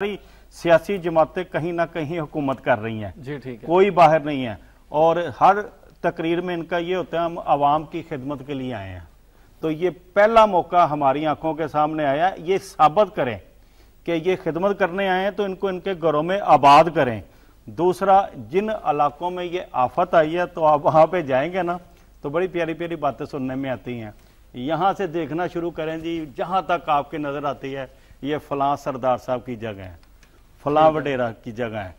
सियासी जमातें कहीं ना कहीं हुकूमत कर रही हैं जी ठीक है कोई बाहर नहीं है और हर तकरीर में इनका ये होता है हम आवाम की खिदमत के लिए आए हैं तो ये पहला मौका हमारी आंखों के सामने आया ये साबित करें कि ये खिदमत करने आए हैं तो इनको इनके घरों में आबाद करें दूसरा जिन इलाकों में ये आफत आई है तो आप वहाँ पर जाएंगे ना तो बड़ी प्यारी प्यारी बातें सुनने में आती हैं यहाँ से देखना शुरू करें जी जहाँ तक आपकी नज़र आती है ये फला सरदार साहब की जगह है फला वडेरा की जगह है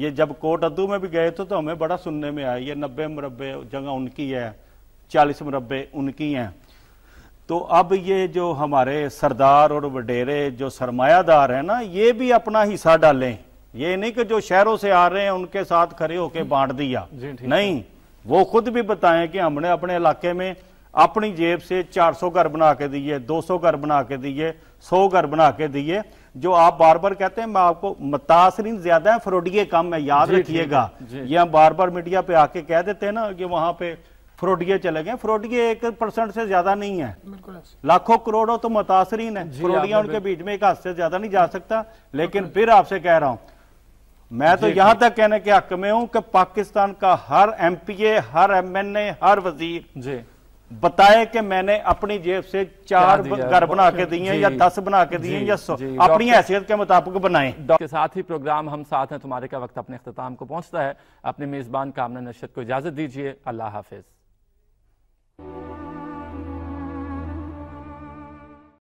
ये जब कोट अद्दू में भी गए थे तो हमें बड़ा सुनने में आया ये नब्बे मुरबे जगह उनकी है चालीस मुरबे उनकी हैं तो अब ये जो हमारे सरदार और वडेरे जो सरमायादार हैं ना ये भी अपना हिस्सा डालें ये नहीं कि जो शहरों से आ रहे हैं उनके साथ खड़े होके बांट दिया नहीं वो खुद भी बताएं कि हमने अपने इलाके में अपनी जेब से 400 घर बना के दिए 200 घर बना के दिए 100 घर बना के दिए जो आप बार बार कहते हैं मैं आपको मुतासरी ज्यादा है फ्रोडिये कम है याद रखिएगा ये हम बार बार मीडिया पे आके कह देते हैं ना कि वहां पे फ्रोडिये चले गए फ्रोडिये एक परसेंट से ज्यादा नहीं है लाखों करोड़ों तो मुतासरीन है फ्रोडिया उनके बीच में एक हाथ से ज्यादा नहीं जा सकता लेकिन फिर आपसे कह रहा हूं मैं तो यहां तक कहने के हक में हूं कि पाकिस्तान का हर ए हर ए हर वजीर बताए कि मैंने अपनी जेब से चार घर बना के दिए हैं या दस बना के दिए हैं या सौ अपनी हैसियत के मुताबिक बनाए के साथ ही प्रोग्राम हम साथ हैं तुम्हारे का वक्त अपने अख्ताम को पहुंचता है अपने मेज़बान कामना नशरत को इजाज़त दीजिए अल्लाह हाफिज